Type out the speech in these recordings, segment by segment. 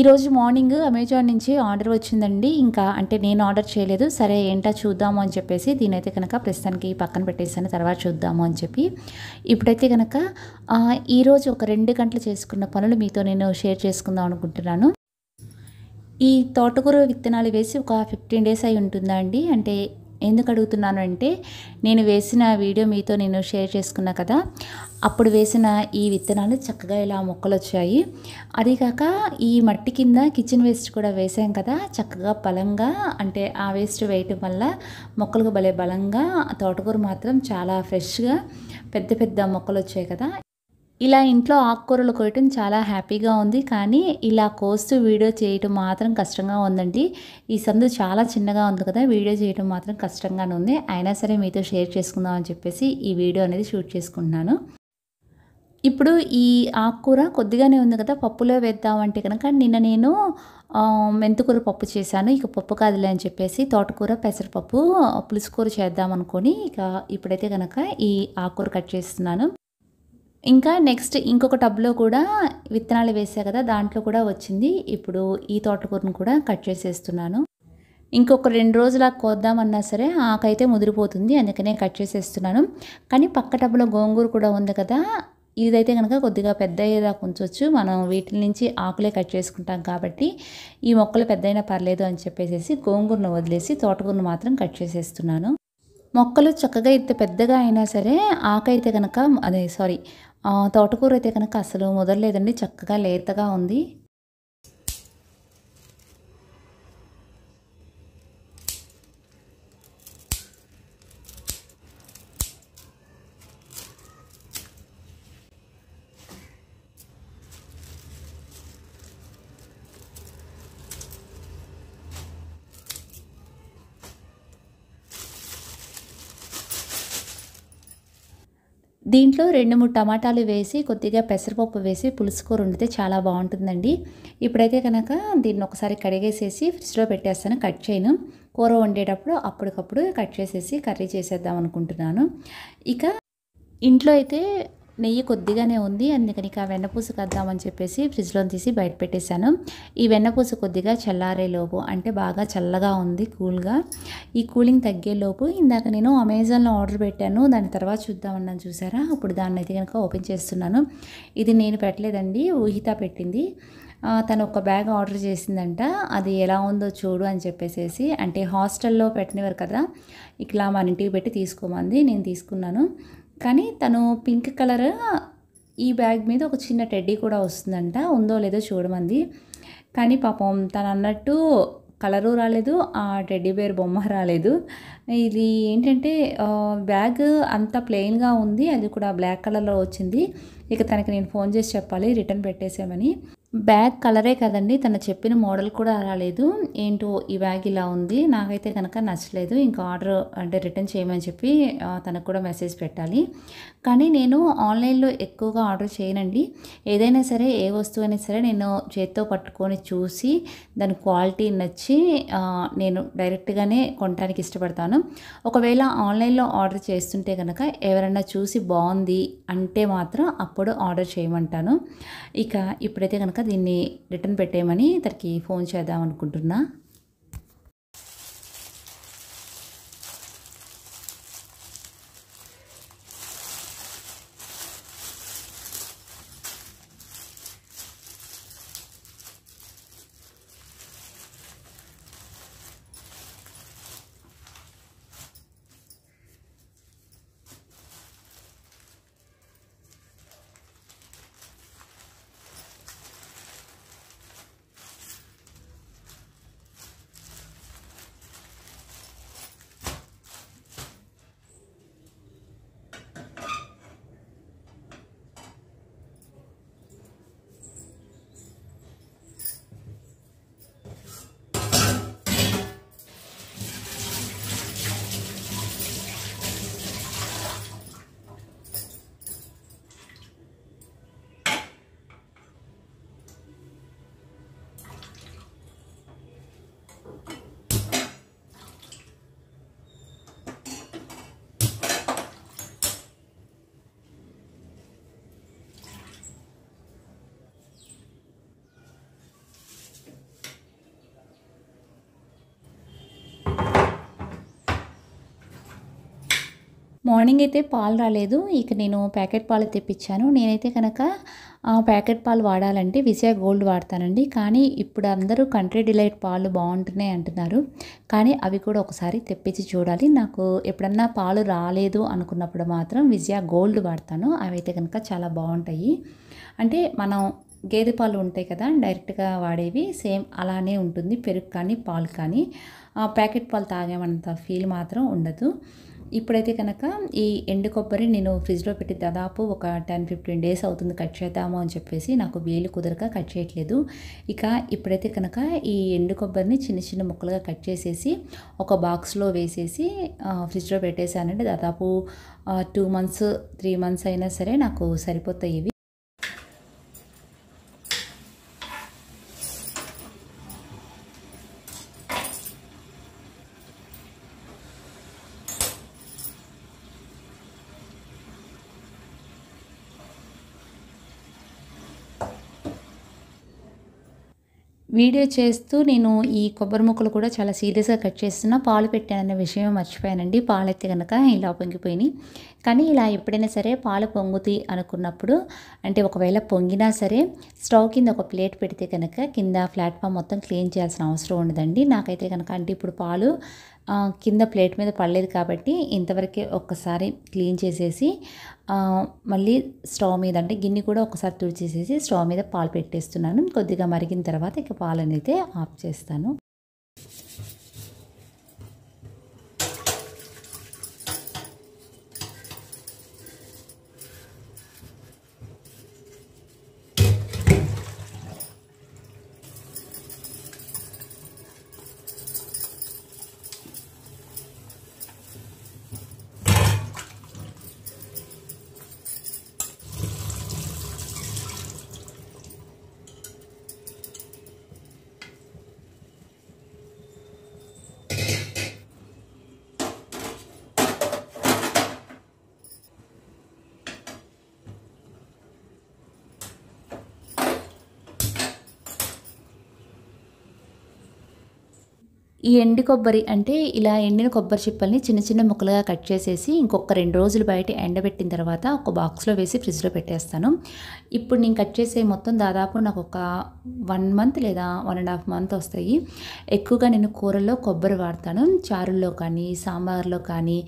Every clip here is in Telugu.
ఈరోజు మార్నింగ్ అమెజాన్ నుంచి ఆర్డర్ వచ్చిందండి ఇంకా అంటే నేను ఆర్డర్ చేయలేదు సరే ఏంటో చూద్దాము అని చెప్పేసి దీనైతే కనుక ప్రస్తుతానికి పక్కన పెట్టేసాను తర్వాత చూద్దాము అని చెప్పి ఇప్పుడైతే కనుక ఈరోజు ఒక రెండు గంటలు చేసుకున్న పనులు మీతో నేను షేర్ చేసుకుందాం అనుకుంటున్నాను ఈ తోటకూర విత్తనాలు వేసి ఒక ఫిఫ్టీన్ డేస్ అయి ఉంటుందా అండి అంటే ఎందుకు అడుగుతున్నాను అంటే నేను వేసిన వీడియో మీతో నేను షేర్ చేసుకున్నా కదా అప్పుడు వేసిన ఈ విత్తనాలు చక్కగా ఇలా మొక్కలు వచ్చాయి కాక ఈ మట్టి కింద కిచెన్ వేస్ట్ కూడా వేసాం కదా చక్కగా బలంగా అంటే ఆ వేస్ట్ వేయటం వల్ల మొక్కలకు భలే బలంగా తోటకూర మాత్రం చాలా ఫ్రెష్గా పెద్ద పెద్ద మొక్కలు వచ్చాయి కదా ఇలా ఇంట్లో ఆకుకూరలు కోయటం చాలా హ్యాపీగా ఉంది కానీ ఇలా కోస్తూ వీడియో చేయటం మాత్రం కష్టంగా ఉందండి ఈ సందు చాలా చిన్నగా ఉంది కదా వీడియో చేయటం మాత్రం కష్టంగానే ఉంది అయినా సరే మీతో షేర్ చేసుకుందాం అని చెప్పేసి ఈ వీడియో అనేది షూట్ చేసుకుంటున్నాను ఇప్పుడు ఈ ఆకుకూర కొద్దిగానే ఉంది కదా పప్పులో వేద్దామంటే కనుక నిన్న నేను మెంతుకూర పప్పు చేశాను ఇక పప్పు కాదులే అని చెప్పేసి తోటకూర పెసరపప్పు పులుసుకూర చేద్దామనుకొని ఇక ఇప్పుడైతే కనుక ఈ ఆకుకూర కట్ చేస్తున్నాను ఇంకా నెక్స్ట్ ఇంకొక టబ్లో కూడా విత్తనాలు వేసా కదా దాంట్లో కూడా వచ్చింది ఇప్పుడు ఈ తోటకూరను కూడా కట్ చేసేస్తున్నాను ఇంకొక రెండు రోజులు ఆ కోద్దామన్నా సరే ఆకైతే ముదిరిపోతుంది అందుకనే కట్ చేసేస్తున్నాను కానీ పక్క టబ్లో గోంగూర కూడా ఉంది కదా ఇదైతే కనుక కొద్దిగా పెద్ద అయ్యేదాకా ఉంచవచ్చు మనం వీటి నుంచి ఆకులే కట్ చేసుకుంటాం కాబట్టి ఈ మొక్కలు పెద్దయినా పర్లేదు అని చెప్పేసి గోంగూరను వదిలేసి తోటకూరను మాత్రం కట్ చేసేస్తున్నాను మొక్కలు చక్కగా ఇంత పెద్దగా అయినా సరే ఆకైతే కనుక అదే సారీ తోటకూర అయితే కనుక అసలు మొదలలేదండి చక్కగా లేతగా ఉంది దీంట్లో రెండు మూడు టమాటాలు వేసి కొద్దిగా పెసరపప్పు వేసి పులుసు కూర వండితే చాలా బాగుంటుందండి ఇప్పుడైతే కనుక దీన్ని ఒకసారి కడిగేసేసి ఫ్రిడ్జ్లో పెట్టేస్తాను కట్ చేయను కూర వండేటప్పుడు అప్పటికప్పుడు కట్ చేసేసి కర్రీ చేసేద్దాం అనుకుంటున్నాను ఇక ఇంట్లో అయితే నెయ్యి కొద్దిగానే ఉంది అందుకని ఆ వెన్నపూస కద్దామని చెప్పేసి ఫ్రిడ్జ్లో తీసి బయట పెట్టేశాను ఈ వెన్నపూస కొద్దిగా చల్లారేలోపు అంటే బాగా చల్లగా ఉంది కూల్గా ఈ కూలింగ్ తగ్గేలోపు ఇందాక నేను అమెజాన్లో ఆర్డర్ పెట్టాను దాని తర్వాత చూద్దామన్నా చూసారా అప్పుడు దాన్ని అయితే కనుక ఓపెన్ చేస్తున్నాను ఇది నేను పెట్టలేదండి ఊహిత పెట్టింది తను ఒక బ్యాగ్ ఆర్డర్ చేసిందంట అది ఎలా ఉందో చూడు అని చెప్పేసేసి అంటే హాస్టల్లో పెట్టినవారు కదా ఇట్లా మన ఇంటికి పెట్టి తీసుకోమంది నేను తీసుకున్నాను కానీ తను పింక్ కలర్ ఈ బ్యాగ్ మీద ఒక చిన్న టెడ్డీ కూడా వస్తుందంట ఉందో లేదో చూడమంది కానీ పాపం తను అన్నట్టు కలరు రాలేదు ఆ టెడ్డీ బేర్ బొమ్మ రాలేదు ఇది ఏంటంటే బ్యాగ్ అంత ప్లెయిన్గా ఉంది అది కూడా బ్లాక్ కలర్లో వచ్చింది ఇక తనకి నేను ఫోన్ చేసి చెప్పాలి రిటర్న్ పెట్టేసామని బ్యాగ్ కలరే కదండి తను చెప్పిన మోడల్ కూడా రాలేదు ఏంటో ఈ బ్యాగ్ ఇలా ఉంది నాకైతే కనుక నచ్చలేదు ఇంకా ఆర్డర్ అంటే రిటర్న్ చేయమని చెప్పి తనకు కూడా మెసేజ్ పెట్టాలి కానీ నేను ఆన్లైన్లో ఎక్కువగా ఆర్డర్ చేయనండి ఏదైనా సరే ఏ వస్తువు అయినా సరే నేను చేత్తో పట్టుకొని చూసి దాని క్వాలిటీ నచ్చి నేను డైరెక్ట్గానే కొనడానికి ఇష్టపడతాను ఒకవేళ ఆన్లైన్లో ఆర్డర్ చేస్తుంటే కనుక ఎవరన్నా చూసి బాగుంది అంటే మాత్రం అప్పుడు ఆర్డర్ చేయమంటాను ఇక ఇప్పుడైతే కనుక దీన్ని రిటర్న్ పెట్టేయమని తనకి ఫోన్ చేద్దాం అనుకుంటున్నా మార్నింగ్ అయితే పాలు రాలేదు ఇక నేను ప్యాకెట్ పాలు తెప్పించాను నేనైతే కనుక ప్యాకెట్ పాలు వాడాలంటే విజయ గోల్డ్ వాడతానండి కానీ ఇప్పుడు అందరూ కంట్రీ డిలైట్ పాలు బాగుంటున్నాయి అంటున్నారు కానీ అవి కూడా ఒకసారి తెప్పించి చూడాలి నాకు ఎప్పుడన్నా పాలు రాలేదు అనుకున్నప్పుడు మాత్రం విజయ గోల్డ్ వాడతాను అవి అయితే కనుక చాలా బాగుంటాయి అంటే మనం గేదె పాలు ఉంటాయి కదా డైరెక్ట్గా వాడేవి సేమ్ అలానే ఉంటుంది పెరుగు కానీ పాలు కానీ ప్యాకెట్ పాలు తాగేమంత ఫీల్ మాత్రం ఉండదు ఇప్పుడైతే కనుక ఈ ఎండు కొబ్బరి నేను ఫ్రిడ్జ్లో పెట్టి దాదాపు ఒక టెన్ ఫిఫ్టీన్ డేస్ అవుతుంది కట్ చేద్దాము అని చెప్పేసి నాకు వేలు కుదరక కట్ చేయట్లేదు ఇక ఇప్పుడైతే కనుక ఈ ఎండు కొబ్బరిని చిన్న చిన్న ముక్కలుగా కట్ చేసేసి ఒక బాక్స్లో వేసేసి ఫ్రిడ్జ్లో పెట్టేశానంటే దాదాపు టూ మంత్స్ త్రీ మంత్స్ అయినా సరే నాకు సరిపోతాయి ఇవి వీడియో చేస్తూ నేను ఈ కొబ్బరి ముక్కలు కూడా చాలా సీరియస్గా కట్ చేస్తున్నా పాలు పెట్టాననే విషయం మర్చిపోయానండి పాలైతే కనుక ఇలా పొంగిపోయినాయి కానీ ఇలా ఎప్పుడైనా సరే పాలు పొంగుతాయి అనుకున్నప్పుడు అంటే ఒకవేళ పొంగినా సరే స్టవ్ కింద ఒక ప్లేట్ పెడితే కనుక కింద ప్లాట్ఫామ్ మొత్తం క్లీన్ చేయాల్సిన అవసరం ఉండదండి నాకైతే కనుక అంటే ఇప్పుడు పాలు కింద ప్లేట్ మీద పడలేదు కాబట్టి ఇంతవరకే ఒక్కసారి క్లీన్ చేసేసి మళ్ళీ స్టవ్ మీద అంటే గిన్నె కూడా ఒకసారి తుడిచేసేసి స్టవ్ మీద పాలు పెట్టేస్తున్నాను కొద్దిగా మరిగిన తర్వాత ఇక పాలనైతే ఆఫ్ చేస్తాను ఈ ఎండి కొబ్బరి అంటే ఇలా ఎండిన కొబ్బరి చిప్పల్ని చిన్న చిన్న ముక్కలుగా కట్ చేసేసి ఇంకొక రెండు రోజులు బయట ఎండబెట్టిన తర్వాత ఒక బాక్స్లో వేసి ఫ్రిడ్జ్లో పెట్టేస్తాను ఇప్పుడు నేను కట్ చేసే మొత్తం దాదాపు నాకు ఒక వన్ మంత్ లేదా వన్ అండ్ హాఫ్ మంత్ వస్తాయి ఎక్కువగా నేను కూరల్లో కొబ్బరి వాడతాను చారుల్లో కానీ సాంబార్లో కానీ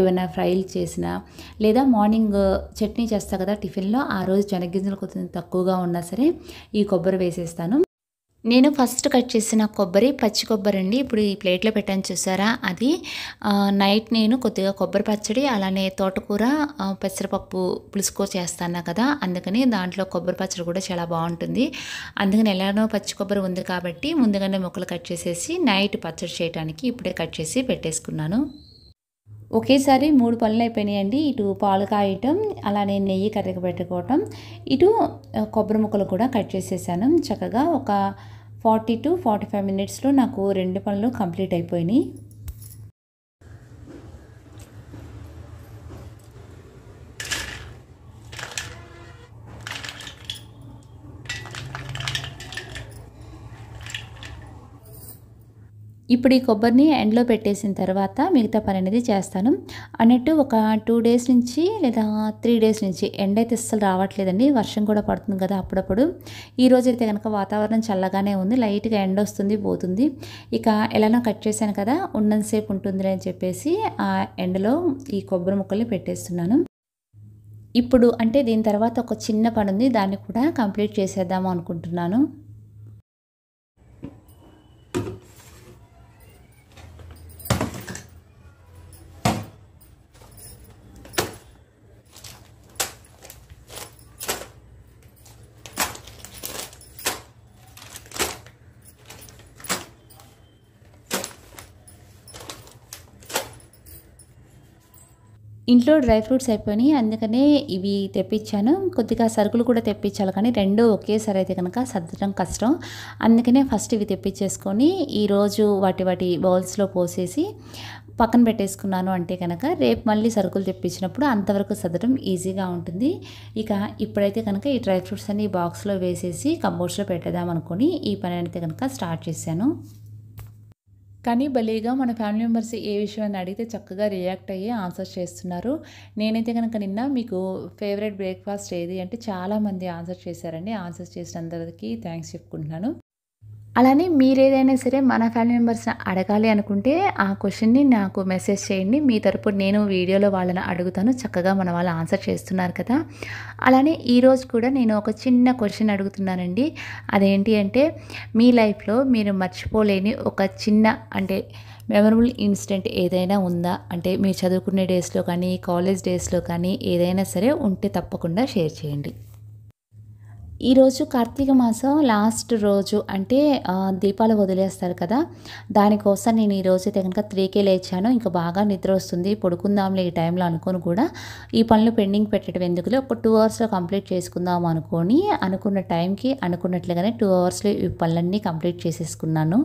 ఏమైనా ఫ్రైలు చేసినా లేదా మార్నింగ్ చట్నీ చేస్తా కదా టిఫిన్లో ఆ రోజు శనగ్గింజలు కొంచెం తక్కువగా ఉన్నా సరే ఈ కొబ్బరి వేసేస్తాను నేను ఫస్ట్ కట్ చేసిన కొబ్బరి పచ్చి కొబ్బరి అండి ఇప్పుడు ఈ ప్లేట్లో పెట్టాను చూసారా అది నైట్ నేను కొద్దిగా కొబ్బరి పచ్చడి అలానే తోటకూర పెసరపప్పు పులుసుకో చేస్తాను కదా అందుకని దాంట్లో కొబ్బరి పచ్చడి కూడా చాలా బాగుంటుంది అందుకని ఎలానో పచ్చి కొబ్బరి ఉంది కాబట్టి ముందుగానే ముక్కలు కట్ చేసేసి నైట్ పచ్చడి చేయడానికి ఇప్పుడే కట్ చేసి పెట్టేసుకున్నాను ఒకేసారి మూడు పనులు అయిపోయినాయండి ఇటు పాలు కాయటం అలానే నెయ్యి కర్రీకి పెట్టుకోవటం ఇటు కొబ్బరి ముక్కలు కూడా కట్ చేసేసాను చక్కగా ఒక ఫార్టీ టు ఫార్టీ ఫైవ్ మినిట్స్లో నాకు రెండు పనులు కంప్లీట్ అయిపోయినాయి ఇప్పుడు ఈ కొబ్బరిని ఎండ్లో పెట్టేసిన తర్వాత మిగతా పని అనేది చేస్తాను అన్నట్టు ఒక టూ డేస్ నుంచి లేదా త్రీ డేస్ నుంచి ఎండ అయితే అస్సలు రావట్లేదండి వర్షం కూడా పడుతుంది కదా అప్పుడప్పుడు ఈ రోజు అయితే కనుక వాతావరణం చల్లగానే ఉంది లైట్గా ఎండ వస్తుంది పోతుంది ఇక ఎలానో కట్ చేశాను కదా ఉన్నంతసేపు ఉంటుంది అని చెప్పేసి ఆ ఎండలో ఈ కొబ్బరి ముక్కల్ని పెట్టేస్తున్నాను ఇప్పుడు అంటే దీని తర్వాత ఒక చిన్న పని ఉంది దాన్ని కూడా కంప్లీట్ చేసేద్దాము అనుకుంటున్నాను ఇంట్లో డ్రై ఫ్రూట్స్ అయిపోయినాయి అందుకనే ఇవి తెప్పించాను కొద్దిగా సరుకులు కూడా తెప్పించాలి కానీ రెండు ఒకేసారి అయితే కనుక సర్దడం కష్టం అందుకనే ఫస్ట్ ఇవి తెప్పించేసుకొని ఈరోజు వాటి వాటి బౌల్స్లో పోసేసి పక్కన పెట్టేసుకున్నాను అంటే కనుక రేపు మళ్ళీ సరుకులు తెప్పించినప్పుడు అంతవరకు సర్దడం ఈజీగా ఉంటుంది ఇక ఇప్పుడైతే కనుక ఈ డ్రై ఫ్రూట్స్ అన్ని బాక్స్లో వేసేసి కంపోస్ట్లో పెట్టేద్దాం అనుకుని ఈ పని అయితే కనుక స్టార్ట్ చేశాను కానీ భలేగా మన ఫ్యామిలీ మెంబర్స్ ఏ విషయాన్ని అడిగితే చక్కగా రియాక్ట్ అయ్యి ఆన్సర్ చేస్తున్నారు నేనైతే కనుక నిన్న మీకు ఫేవరెట్ బ్రేక్ఫాస్ట్ ఏది అంటే చాలామంది ఆన్సర్ చేశారండి ఆన్సర్ చేసినందరికీ థ్యాంక్స్ చెప్పుకుంటున్నాను అలానే మీరు ఏదైనా సరే మన ఫ్యామిలీ మెంబర్స్ని అడగాలి అనుకుంటే ఆ క్వశ్చన్ని నాకు మెసేజ్ చేయండి మీ తరపు నేను వీడియోలో వాళ్ళని అడుగుతాను చక్కగా మన వాళ్ళు ఆన్సర్ చేస్తున్నారు కదా అలానే ఈరోజు కూడా నేను ఒక చిన్న క్వశ్చన్ అడుగుతున్నానండి అదేంటి అంటే మీ లైఫ్లో మీరు మర్చిపోలేని ఒక చిన్న అంటే మెమరబుల్ ఇన్సిడెంట్ ఏదైనా ఉందా అంటే మీరు చదువుకునే డేస్లో కానీ కాలేజ్ డేస్లో కానీ ఏదైనా సరే ఉంటే తప్పకుండా షేర్ చేయండి ఈరోజు కార్తీక మాసం లాస్ట్ రోజు అంటే దీపాలు వదిలేస్తారు కదా దానికోసం నేను ఈరోజు అయితే కనుక త్రీకే లేచాను ఇంకా బాగా నిద్ర వస్తుంది పడుకుందాంలే ఈ టైంలో అనుకొని కూడా ఈ పనులు పెండింగ్ పెట్టడం ఎందుకులే ఒక టూ అవర్స్లో కంప్లీట్ చేసుకుందాం అనుకొని అనుకున్న టైంకి అనుకున్నట్లుగానే టూ అవర్స్లో ఈ పనులన్నీ కంప్లీట్ చేసేసుకున్నాను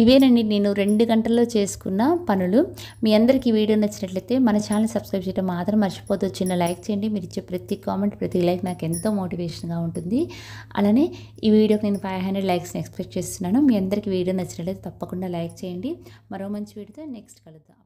ఇవేనండి నేను రెండు గంటల్లో చేసుకున్న పనులు మీ అందరికీ వీడియో నచ్చినట్లయితే మన ఛానల్ సబ్స్క్రైబ్ చేయడం మాత్రం మర్చిపోదు చిన్న లైక్ చేయండి మీరు ఇచ్చే ప్రతి కామెంట్ ప్రతి లైక్ నాకు ఎంతో మోటివేషన్గా ఉంటుంది అలానే ఈ వీడియోకి నేను ఫైవ్ హండ్రెడ్ లైక్స్ని ఎక్స్పెక్ట్ చేస్తున్నాను మీ అందరికీ వీడియో నచ్చినట్లయితే తప్పకుండా లైక్ చేయండి మరో మంచి వీడియోతో నెక్స్ట్ కలుద్దాం